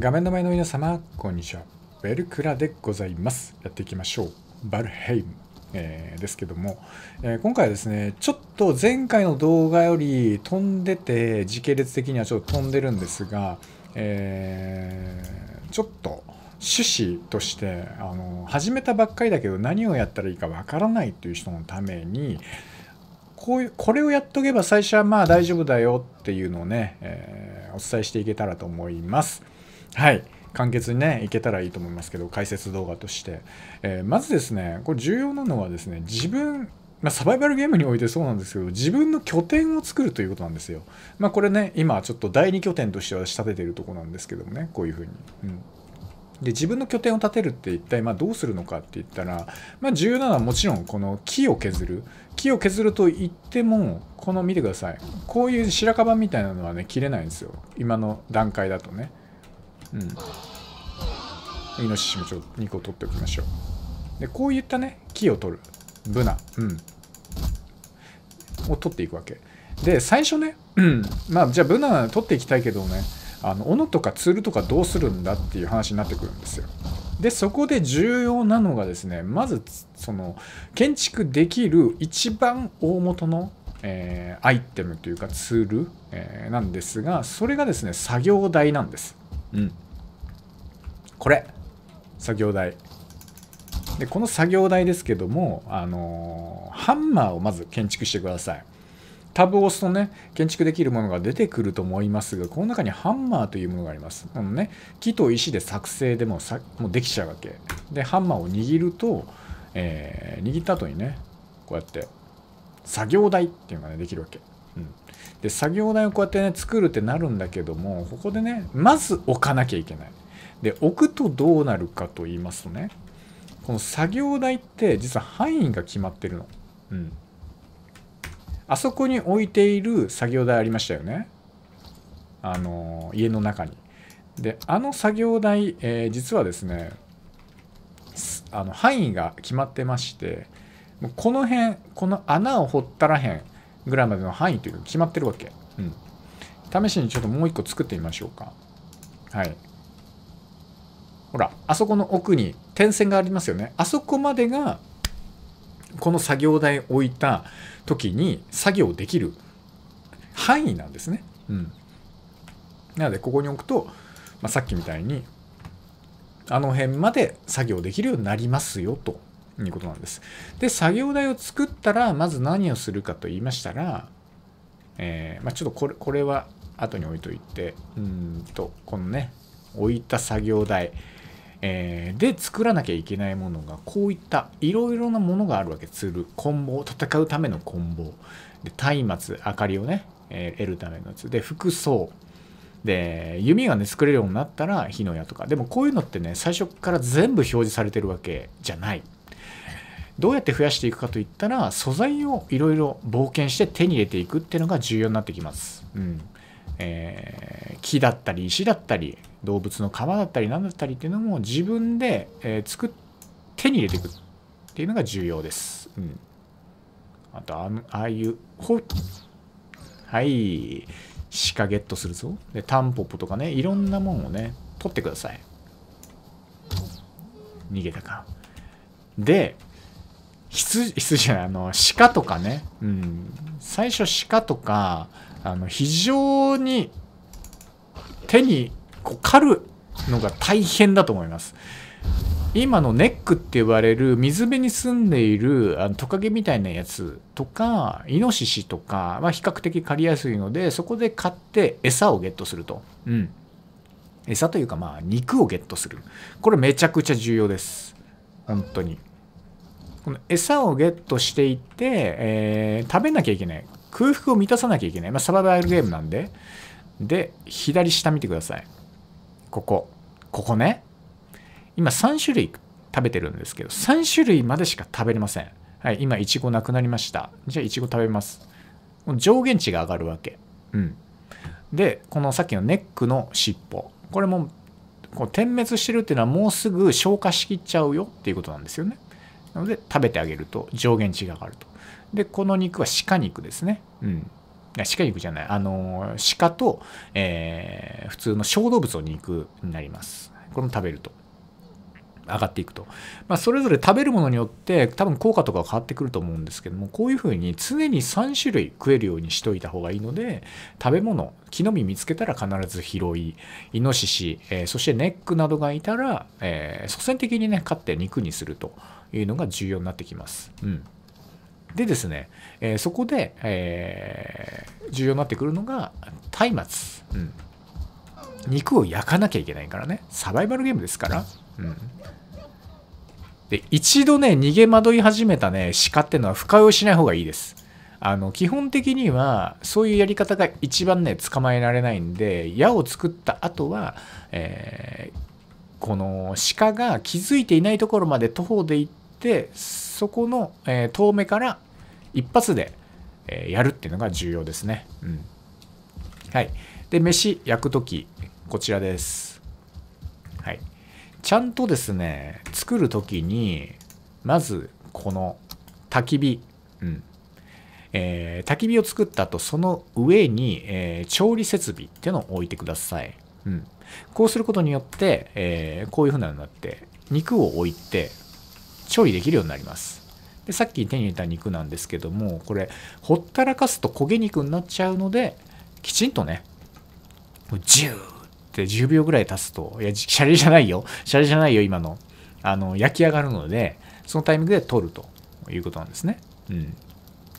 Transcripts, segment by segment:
画面の前の皆様、こんにちは。ベルクラでございます。やっていきましょう。バルヘイム。えー、ですけども、えー、今回はですね、ちょっと前回の動画より飛んでて、時系列的にはちょっと飛んでるんですが、えー、ちょっと趣旨としてあの、始めたばっかりだけど何をやったらいいかわからないという人のために、こういうこれをやっとけば最初はまあ大丈夫だよっていうのをね、えお伝えしていけたらと思います。はい簡潔にねいけたらいいと思いますけど解説動画として、えー、まずですねこれ重要なのはですね自分まあ、サバイバルゲームにおいてそうなんですけど自分の拠点を作るということなんですよ。まあ、これね今ちょっと第2拠点としては仕立ててるとこなんですけどもねこういうふうに。うんで自分の拠点を建てるって一体まあどうするのかって言ったら、まあ、重要なのはもちろんこの木を削る木を削ると言ってもこの見てくださいこういう白樺みたいなのはね切れないんですよ今の段階だとねうん。イノシシもちょっと2個取っておきましょう。で、こういったね、木を取る。ブナ。うん。を取っていくわけ。で、最初ね、うん。まあ、じゃあブナ取っていきたいけどね、あの、斧とかツールとかどうするんだっていう話になってくるんですよ。で、そこで重要なのがですね、まず、その、建築できる一番大元の、えー、アイテムというかツール、えー、なんですが、それがですね、作業台なんです。うんこれ作業台でこの作業台ですけども、あのー、ハンマーをまず建築してくださいタブを押すとね建築できるものが出てくると思いますがこの中にハンマーというものがありますこのね木と石で作成でもさもうできちゃうわけでハンマーを握ると、えー、握った後にねこうやって作業台っていうのが、ね、できるわけで作業台をこうやってね作るってなるんだけどもここでねまず置かなきゃいけないで置くとどうなるかと言いますとねこの作業台って実は範囲が決まってるのうんあそこに置いている作業台ありましたよねあの家の中にであの作業台、えー、実はですねあの範囲が決まってましてこの辺この穴を掘ったらへんぐらいまでの範囲というのが決まってるわけ。うん。試しにちょっともう一個作ってみましょうか。はい。ほら、あそこの奥に点線がありますよね。あそこまでが、この作業台置いた時に作業できる範囲なんですね。うん。なので、ここに置くと、まあ、さっきみたいに、あの辺まで作業できるようになりますよと。いうことなんです。で、作業台を作ったら、まず何をするかと言いましたら、えー、まあ、ちょっとこれ、これは後に置いといて、うんと、このね、置いた作業台、えー、で作らなきゃいけないものが、こういったいろいろなものがあるわけ。ツール、棍棒、戦うためのンボ、で、松明、明かりをね、えー、得るためのやつ。で、服装。で弓がね作れるようになったら火の矢とかでもこういうのってね最初から全部表示されてるわけじゃないどうやって増やしていくかといったら素材をいろいろ冒険して手に入れていくっていうのが重要になってきます、うんえー、木だったり石だったり動物の皮だったり何だったりっていうのも自分で、えー、作っ手に入れていくっていうのが重要です、うん、あとあああいうほはい鹿ゲットするぞでタンポポとかねいろんなもんをね取ってください逃げたかで、羊、羊じゃない、あの、鹿とかね、うん、最初鹿とか、あの、非常に手にこう狩るのが大変だと思います。今のネックって言われる水辺に住んでいるあのトカゲみたいなやつとかイノシシとかは比較的狩りやすいのでそこで買って餌をゲットすると、うん、餌というかまあ肉をゲットするこれめちゃくちゃ重要です本当にこの餌をゲットしていって、えー、食べなきゃいけない。空腹を満たさなきゃいけない。まあ、サバイバルゲームなんで。で、左下見てください。ここ。ここね。今3種類食べてるんですけど、3種類までしか食べれません。はい、今、イチゴなくなりました。じゃあ、イチゴ食べます。上限値が上がるわけ。うん。で、このさっきのネックの尻尾。これも、こう点滅してるっていうのはもうすぐ消化しきっちゃうよっていうことなんですよね。なので食べてあげると上限値が上がると。で、この肉は鹿肉ですね。うん。鹿肉じゃない。あの、鹿と、えー、普通の小動物の肉になります。これも食べると。上がっていくと。まあ、それぞれ食べるものによって多分効果とか変わってくると思うんですけども、こういうふうに常に3種類食えるようにしといた方がいいので、食べ物、木の実見つけたら必ず拾い、イノシシ、えー、そしてネックなどがいたら、えー、祖先的にね、飼って肉にすると。いうのが重要になってきます。うん、でですね、えー、そこで、えー、重要になってくるのが松明、うん、肉を焼かなきゃいけないからねサバイバルゲームですから、うん、で一度ね逃げ惑い始めたね鹿ってのは深追いをしない方がいいですあの基本的にはそういうやり方が一番ね捕まえられないんで矢を作った後は、えー、この鹿が気づいていないところまで徒歩で行っってそこの、えー、遠目から一発で、えー、やるっていうのが重要ですね。うん、はいで飯焼く時こちらです。はい、ちゃんとですね作る時にまずこの焚き火、うんえー、焚き火を作った後その上に、えー、調理設備っていうのを置いてください。うん、こうすることによって、えー、こういう風なのになって肉を置いて調理できるようになります。でさっき手に入れた肉なんですけどもこれほったらかすと焦げ肉になっちゃうのできちんとねジューって10秒ぐらい経つといやシャレじゃないよシャレじゃないよ今のあの焼き上がるのでそのタイミングで取るということなんですねうん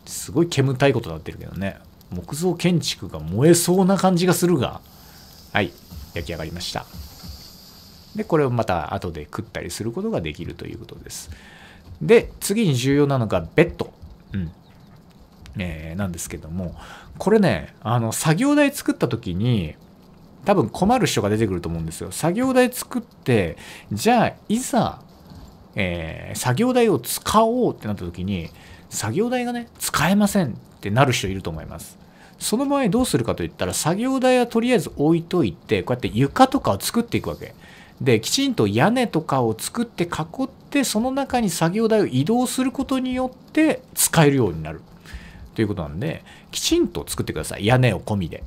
すごい煙たいことになってるけどね木造建築が燃えそうな感じがするがはい焼き上がりましたでこれをまた後で食ったりすることができるということですで次に重要なのがベッド、うんえー、なんですけどもこれねあの作業台作った時に多分困る人が出てくると思うんですよ作業台作ってじゃあいざ、えー、作業台を使おうってなった時に作業台がね使えませんってなる人いると思いますその場合どうするかといったら作業台はとりあえず置いといてこうやって床とかを作っていくわけできちんと屋根とかを作って囲ってその中に作業台を移動することによって使えるようになるということなんできちんと作ってください屋根を込みで。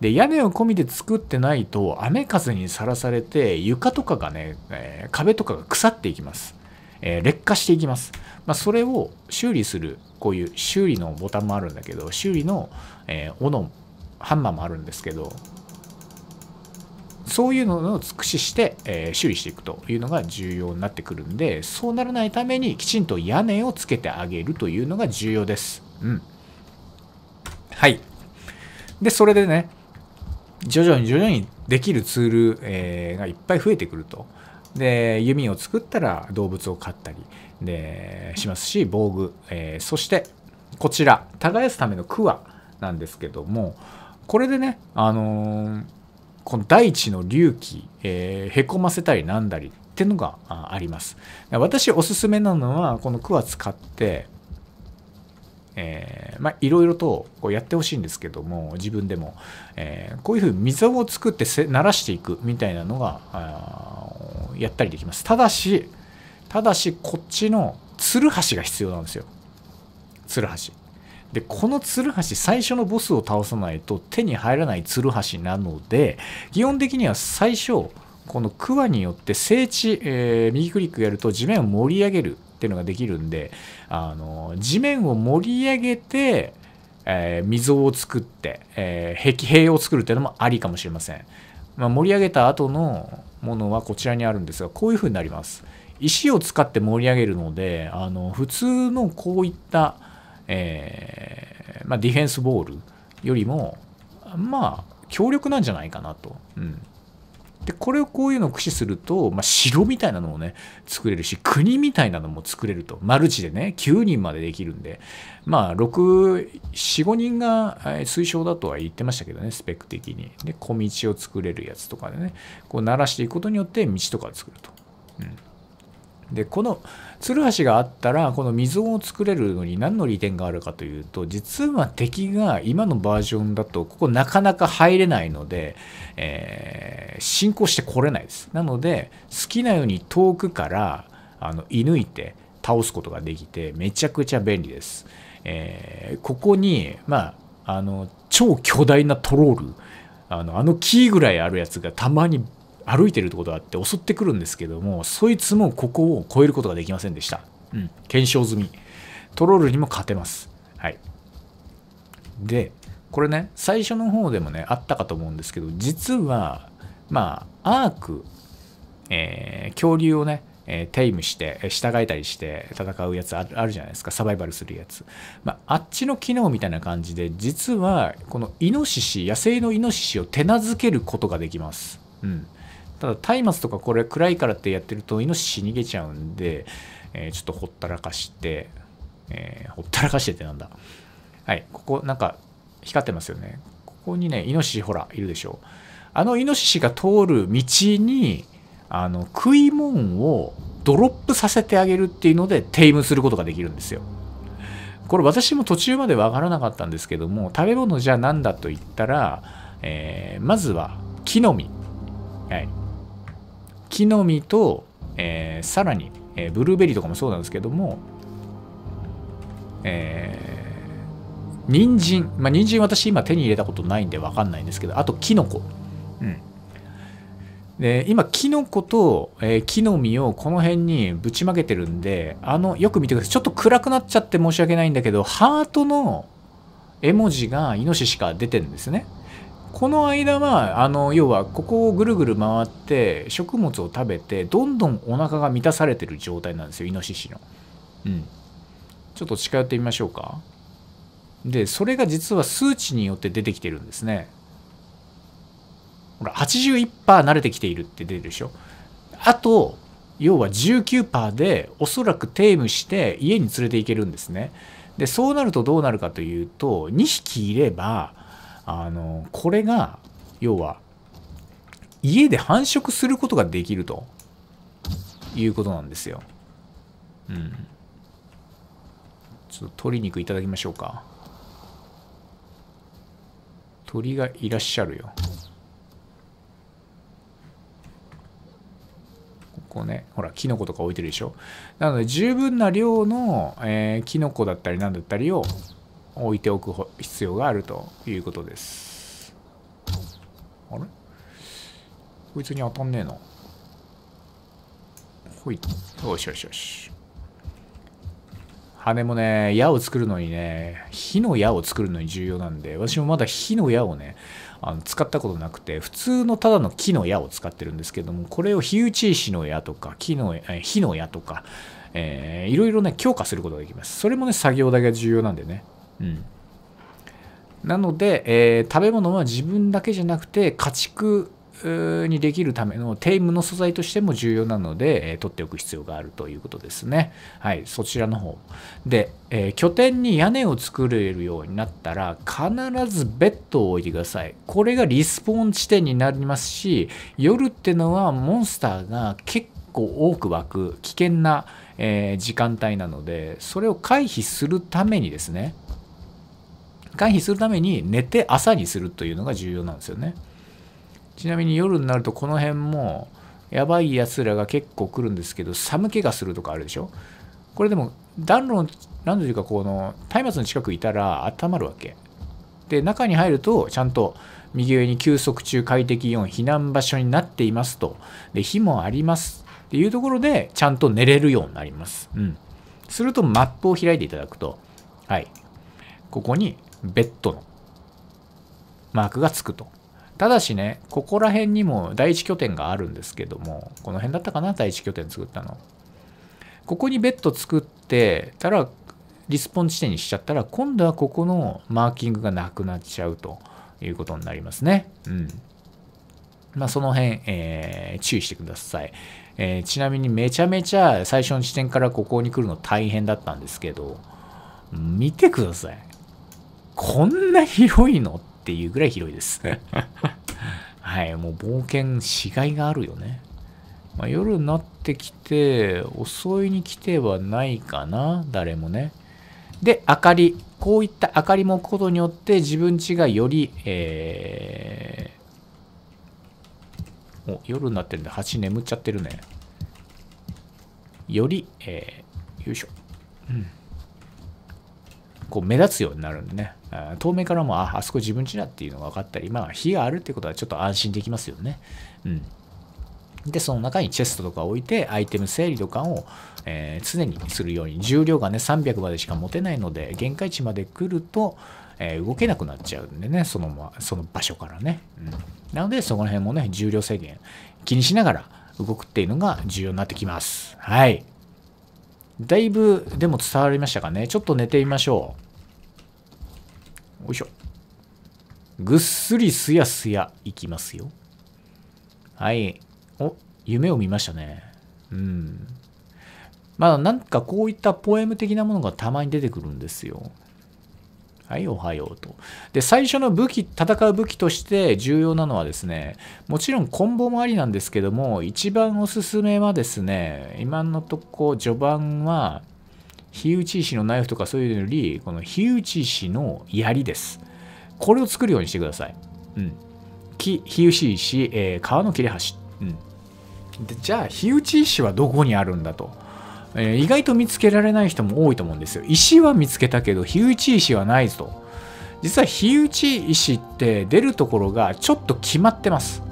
で屋根を込みで作ってないと雨風にさらされて床とかがね、えー、壁とかが腐っていきます、えー、劣化していきます、まあ、それを修理するこういう修理のボタンもあるんだけど修理の、えー、斧ハンマーもあるんですけどそういうのを尽しして、えー、修理していくというのが重要になってくるんで、そうならないためにきちんと屋根をつけてあげるというのが重要です。うん。はい。で、それでね、徐々に徐々にできるツール、えー、がいっぱい増えてくると。で、弓を作ったら動物を飼ったりでしますし、防具、えー、そしてこちら、耕すためのクワなんですけども、これでね、あのーこの大地の隆起、えー、へこませたりなんだりってのがあります。私おすすめなのはこのクワ使って、えー、まあいろいろとこうやってほしいんですけども自分でも、えー、こういうふうに溝を作って鳴らしていくみたいなのがやったりできます。ただし、ただしこっちのツルハシが必要なんですよ。ツルハシ。でこのツルハシ最初のボスを倒さないと手に入らないツルハシなので基本的には最初このクワによって整地、えー、右クリックやると地面を盛り上げるっていうのができるんであの地面を盛り上げて、えー、溝を作って、えー、壁塀を作るっていうのもありかもしれません、まあ、盛り上げた後のものはこちらにあるんですがこういう風になります石を使って盛り上げるのであの普通のこういったえー、まあ、ディフェンスボールよりも、まあ、強力なんじゃないかなと。うん。で、これをこういうのを駆使すると、まあ、城みたいなのをね、作れるし、国みたいなのも作れると。マルチでね、9人までできるんで、まあ、6、4、5人が推奨だとは言ってましたけどね、スペック的に。で、小道を作れるやつとかでね、こう、鳴らしていくことによって、道とかを作ると。うん。で、この、つるはしがあったらこの溝を作れるのに何の利点があるかというと実は敵が今のバージョンだとここなかなか入れないので、えー、進行してこれないですなので好きなように遠くからあの射抜いて倒すことができてめちゃくちゃ便利です、えー、ここにまああの超巨大なトロールあのあのキーぐらいあるやつがたまに歩いてるってことがあって襲ってくるんですけどもそいつもここを越えることができませんでした、うん、検証済みトロールにも勝てますはいでこれね最初の方でもねあったかと思うんですけど実はまあアーク、えー、恐竜をねえー、テイムして従えたりして戦うやつあるじゃないですかサバイバルするやつ、まあ、あっちの機能みたいな感じで実はこのイノシシ野生のイノシシを手なずけることができます、うん、ただ松明とかこれ暗いからってやってるとイノシシ逃げちゃうんで、えー、ちょっとほったらかして、えー、ほったらかしてってなんだはいここなんか光ってますよねここにねイノシシほらいるでしょあのイノシシが通る道にあの食い物をドロップさせてあげるっていうのでテイムすることができるんですよこれ私も途中まで分からなかったんですけども食べ物じゃあ何だと言ったら、えー、まずは木の実はい木の実と、えー、さらに、えー、ブルーベリーとかもそうなんですけども、えー、人参まあ人参私今手に入れたことないんで分かんないんですけどあとキノコうんで今キノコと、えー、木の実をこの辺にぶちまけてるんであのよく見てくださいちょっと暗くなっちゃって申し訳ないんだけどハートの絵文字がイノシシから出てるんですねこの間はあの要はここをぐるぐる回って食物を食べてどんどんお腹が満たされてる状態なんですよイノシシの。うん、ちょっと近寄ってみましょうか。でそれが実は数値によって出てきてるんですね。ほら81%慣れてきているって出てるでしょ。あと要は19%でおそらくテームして家に連れていけるんですね。でそうなるとどうなるかというと2匹いればあのこれが要は家で繁殖することができるということなんですよ。うん。ちょっと鶏肉いただきましょうか。鳥がいらっしゃるよ。ここね、ほら、キノコとか置いてるでしょ。なので、十分な量の、えー、キノコだったりなんだったりを置いておく必要があるということですあれこいつに当たんねえなほいよしよしよし羽もね矢を作るのにね火の矢を作るのに重要なんで私もまだ火の矢をねあの使ったことなくて普通のただの木の矢を使ってるんですけどもこれを火打ち石の矢とか木の火の矢とかえー、いろいろね強化することができますそれもね作業だが重要なんでねうんなので、えー、食べ物は自分だけじゃなくて家畜にできるためのテイムの素材としても重要なので、えー、取っておく必要があるということですね。はい、そちらの方。で、えー、拠点に屋根を作れるようになったら必ずベッドを置いてください。これがリスポーン地点になりますし夜ってのはモンスターが結構多く湧く危険な、え時間帯なのでそれを回避するためにですね回避するために寝て朝にするというのが重要なんですよね。ちなみに夜になるとこの辺もやばいやつらが結構来るんですけど寒気がするとかあるでしょこれでも暖炉の何というかこの松明の近くいたら温まるわけ。で中に入るとちゃんと右上に休息中快適温避難場所になっていますとで火もありますっていうところでちゃんと寝れるようになります。うん、するとマップを開いていただくとはいここにベッドのマークがつくと。ただしね、ここら辺にも第一拠点があるんですけども、この辺だったかな、第一拠点作ったの。ここにベッド作ってたら、リスポン地点にしちゃったら、今度はここのマーキングがなくなっちゃうということになりますね。うん。まあ、その辺、えー、注意してください。えー、ちなみにめちゃめちゃ最初の地点からここに来るの大変だったんですけど、見てください。こんな広いのっていうぐらい広いですはい、もう冒険しがいがあるよね。まあ、夜になってきて、襲いに来てはないかな、誰もね。で、明かり。こういった明かりも置くことによって自分家がより、えー、お、夜になってるんで、橋眠っちゃってるね。より、えー、よいしょ。うん。こう目立つようになるんでね、透明からも、あ、あそこ自分ちだっていうのが分かったり、まあ、火があるってことはちょっと安心できますよね。うん。で、その中にチェストとか置いて、アイテム整理とかを、えー、常にするように、重量がね、300までしか持てないので、限界値まで来ると、えー、動けなくなっちゃうんでね、その、ま、その場所からね。うん、なので、そこら辺もね、重量制限気にしながら動くっていうのが重要になってきます。はい。だいぶ、でも伝わりましたかね。ちょっと寝てみましょう。よいしょ。ぐっすりすやすやいきますよ。はい。お、夢を見ましたね。うん。まあなんかこういったポエム的なものがたまに出てくるんですよ。はい、おはようと。で、最初の武器、戦う武器として重要なのはですね、もちろんコンボもありなんですけども、一番おすすめはですね、今のとこ序盤は、火打ち石のナイフとかそういうのより、この火打ち石の槍です。これを作るようにしてください。うん。木、火打ち石、えー、川の切れ端。うん。でじゃあ、火打ち石はどこにあるんだと。えー、意外と見つけられない人も多いと思うんですよ。石は見つけたけど、火打ち石はないと。実は火打ち石って出るところがちょっと決まってます。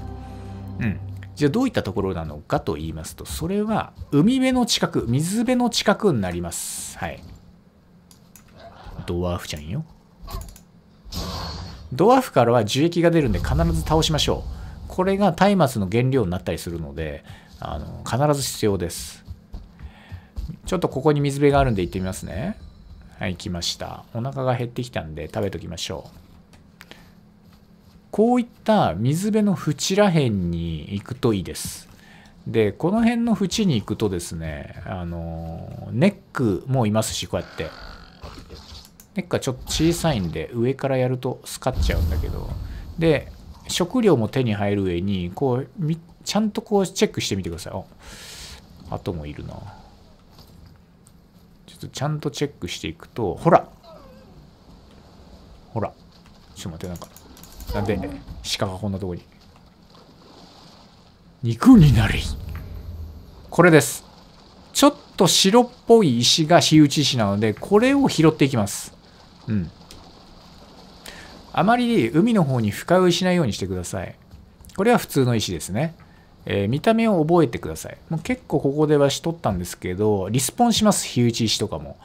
うん。じゃあどういったところなのかと言いますと、それは海辺の近く、水辺の近くになります。はい。ドワーフちゃんよ。ドワーフからは樹液が出るんで必ず倒しましょう。これが松明の原料になったりするので、あの必ず必要です。ちょっとここに水辺があるんで行ってみますね。はい、来ました。お腹が減ってきたんで食べときましょう。こういった水辺の縁ら辺に行くといいです。で、この辺の縁に行くとですね、あの、ネックもいますし、こうやって。ネックはちょっと小さいんで、上からやるとスカっちゃうんだけど。で、食料も手に入る上に、こう、ちゃんとこうチェックしてみてください。あ、あともいるな。ちっとちゃんとチェックしていくと、ほらほらちょっと待って、なんか、なんでね、鹿がこんなとこに。肉になる。これです。ちょっと白っぽい石が火打ち石なので、これを拾っていきます。うん。あまり海の方に深追いしないようにしてください。これは普通の石ですね。えー、見た目を覚えてください。もう結構ここではしとったんですけど、リスポンします、火打ち石とかも。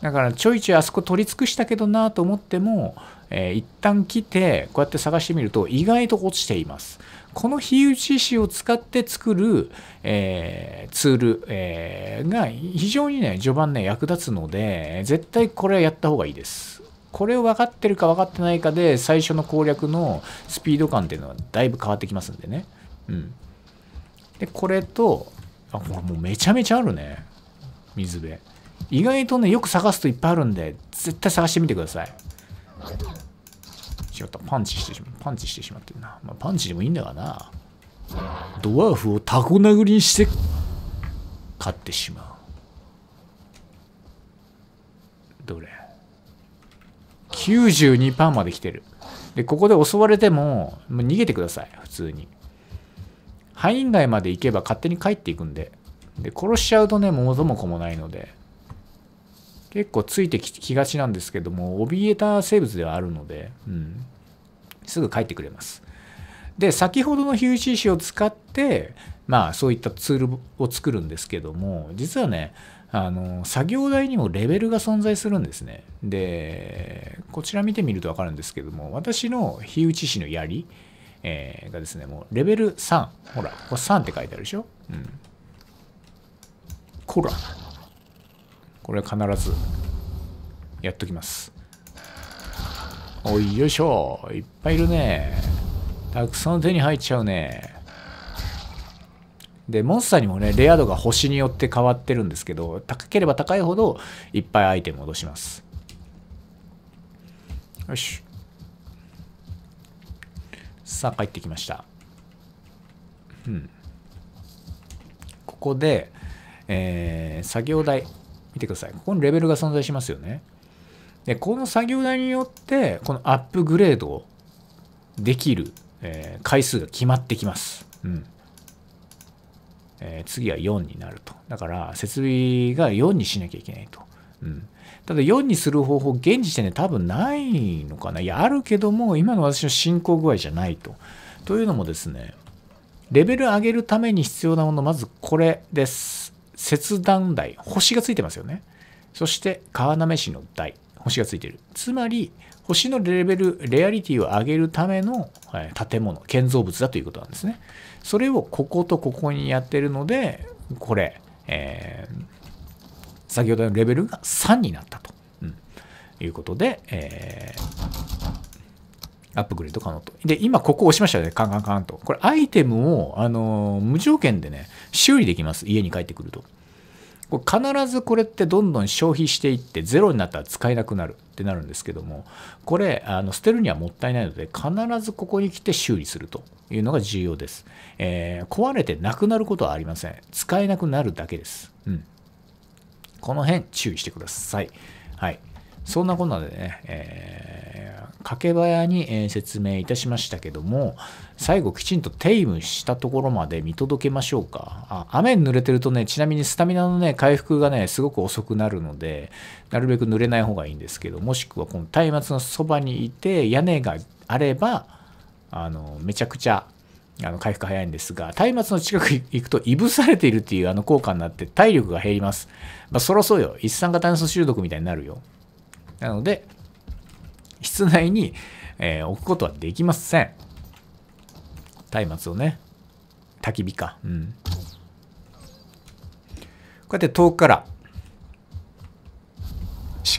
だからちょいちょいあそこ取り尽くしたけどなと思っても、えー、一旦来て、こうやって探してみると意外と落ちています。この火打ち石を使って作る、えー、ツール、えー、が非常にね、序盤ね、役立つので、絶対これはやった方がいいです。これを分かってるか分かってないかで、最初の攻略のスピード感っていうのはだいぶ変わってきますんでね。うん。で、これと、あ、これもうめちゃめちゃあるね。水辺。意外とね、よく探すといっぱいあるんで、絶対探してみてください。違った。パンチしてしま、パンチしてしまってるな。まあ、パンチでもいいんだがな。ドワーフをタコ殴りにして、勝ってしまう。どれ ?92% まで来てる。で、ここで襲われても、もう逃げてください。普通に。範囲外まで行けば勝手に帰っていくんで。で、殺しちゃうとね、ども子もないので、結構ついてきがちなんですけども、怯えた生物ではあるので、うん。すぐ帰ってくれます。で、先ほどのヒューシーを使って、まあそういったツールを作るんですけども、実はね、あの、作業台にもレベルが存在するんですね。で、こちら見てみるとわかるんですけども、私の火打ち師の槍、えー、がですね、もうレベル3。ほら、これ3って書いてあるでしょうん。こら。これ必ず、やっときます。おい、よいしょ。いっぱいいるね。たくさん手に入っちゃうね。で、モンスターにもね、レア度が星によって変わってるんですけど、高ければ高いほどいっぱいアイテムを落とします。よし。さあ帰ってきました。うん。ここで、えー、作業台。見てください。ここにレベルが存在しますよね。で、この作業台によって、このアップグレードできる、えー、回数が決まってきます。うん。えー、次は4になると。だから、設備が4にしなきゃいけないと。うん、ただ4にする方法現時点で多分ないのかないやあるけども今の私の進行具合じゃないとというのもですねレベル上げるために必要なものまずこれです切断台星がついてますよねそして川なめ市の台星がついてるつまり星のレベルレアリティを上げるための建物建造物だということなんですねそれをこことここにやってるのでこれ、えー、先ほどのレベルが3になったと、うん、いうことで、えー、アップグレード可能と。で、今ここ押しましたよね。カンカンカンと。これアイテムを、あのー、無条件でね、修理できます。家に帰ってくると。これ必ずこれってどんどん消費していってゼロになったら使えなくなるってなるんですけどもこれあの捨てるにはもったいないので必ずここに来て修理するというのが重要です、えー、壊れてなくなることはありません使えなくなるだけですうんこの辺注意してください。はい。そんなこんなでね、えー、掛け早に、えー、説明いたしましたけども、最後きちんとテイムしたところまで見届けましょうか。あ雨に濡れてるとね、ちなみにスタミナのね、回復がね、すごく遅くなるので、なるべく濡れない方がいいんですけど、もしくはこの松明のそばにいて、屋根があれば、あの、めちゃくちゃあの回復早いんですが、松明の近く行くと、いぶされているっていうあの効果になって、体力が減ります。まあ、そろそうよ。一酸化炭素中毒みたいになるよ。なので、室内に、えー、置くことはできません。松明をね、焚き火か。うん。こうやって遠くから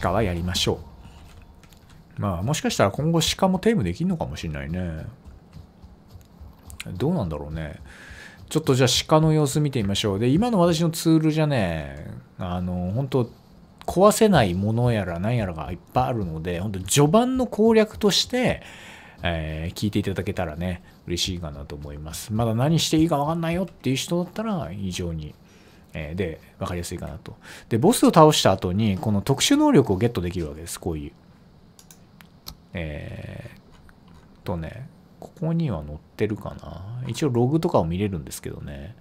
鹿はやりましょう。まあもしかしたら今後鹿もテイムできるのかもしれないね。どうなんだろうね。ちょっとじゃあ鹿の様子見てみましょう。で、今の私のツールじゃね、あの、本当壊せないものやら何やらがいっぱいあるので、本当序盤の攻略として、えー、聞いていただけたらね、嬉しいかなと思います。まだ何していいか分かんないよっていう人だったら、非常に、えー、で、分かりやすいかなと。で、ボスを倒した後に、この特殊能力をゲットできるわけです、こういう。えー、とね、ここには載ってるかな一応ログとかを見れるんですけどね。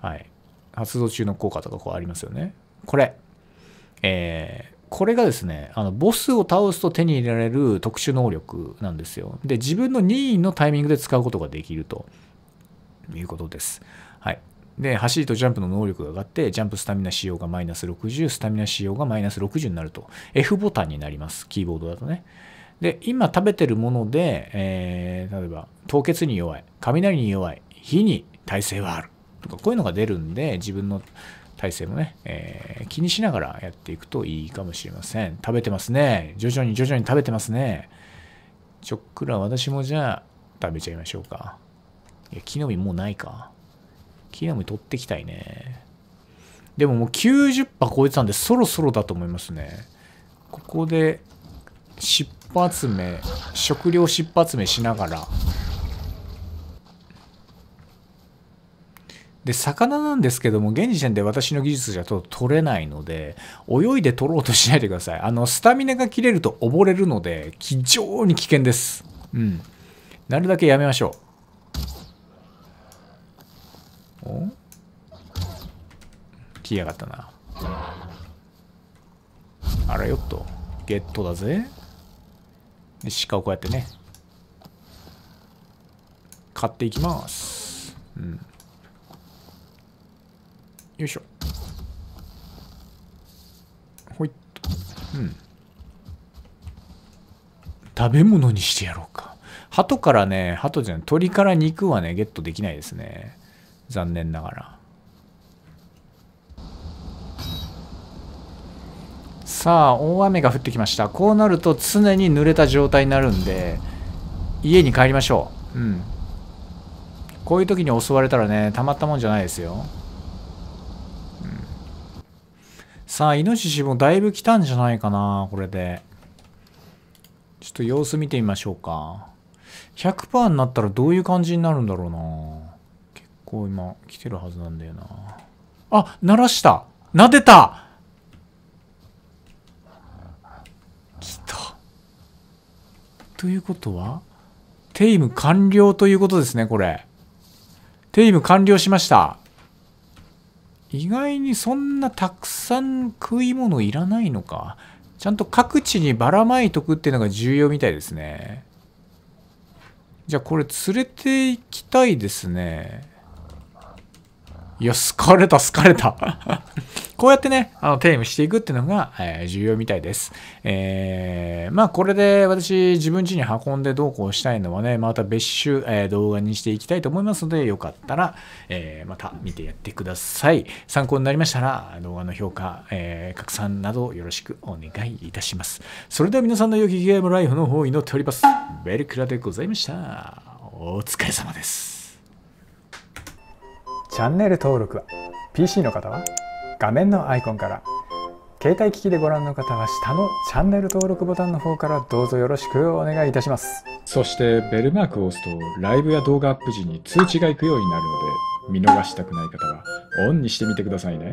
はい。発動中の効果とかこうありますよね。これ。えー、これがですね、あの、ボスを倒すと手に入れられる特殊能力なんですよ。で、自分の任意のタイミングで使うことができるということです。で走りとジャンプの能力が上がってジャンプスタミナ使用がマイナス60スタミナ使用がマイナス60になると F ボタンになりますキーボードだとねで今食べてるもので、えー、例えば凍結に弱い雷に弱い火に耐性はあるとかこういうのが出るんで自分の体制もね、えー、気にしながらやっていくといいかもしれません。食べてますね。徐々に徐々に食べてますね。ちょっくら私もじゃあ食べちゃいましょうか。いや、木の実もうないか。キラム取ってきたいね。でももう90%超えてたんで、そろそろだと思いますね。ここで、尻尾集め、食料尻尾集めしながら。で、魚なんですけども、現時点で私の技術じゃと取れないので、泳いで取ろうとしないでください。あの、スタミナが切れると溺れるので、非常に危険です。うん。なるだけやめましょう。来やがったな。あらよっと。ゲットだぜ。鹿をこうやってね。買っていきます。うん。よいしょ。ほいっと。うん。食べ物にしてやろうか。鳩からね、鳩じゃない、鳥から肉はね、ゲットできないですね。残念ながら。さあ大雨が降ってきましたこうなると常に濡れた状態になるんで家に帰りましょううんこういう時に襲われたらねたまったもんじゃないですよ、うん、さあイノシシもだいぶ来たんじゃないかなこれでちょっと様子見てみましょうか100%になったらどういう感じになるんだろうな結構今来てるはずなんだよなあ鳴らした撫でたということはテイム完了ということですね、これ。テイム完了しました。意外にそんなたくさん食い物いらないのか。ちゃんと各地にばらまいとくっていうのが重要みたいですね。じゃあこれ連れて行きたいですね。いや、好かれた、好かれた。こうやってね、あの、テームしていくっていうのが、えー、重要みたいです。えー、まあ、これで私、自分家に運んでどうこうしたいのはね、また別種、えー、動画にしていきたいと思いますので、よかったら、えー、また見てやってください。参考になりましたら、動画の評価、えー、拡散などよろしくお願いいたします。それでは皆さんの良きゲームライフの方を祈っております。ベルクラでございました。お疲れ様です。チャンネル登録は PC の方は画面のアイコンから携帯機器でご覧の方は下のチャンネル登録ボタンの方からどうぞよろしくお願いいたしますそしてベルマークを押すとライブや動画アップ時に通知が行くようになるので見逃したくない方はオンにしてみてくださいね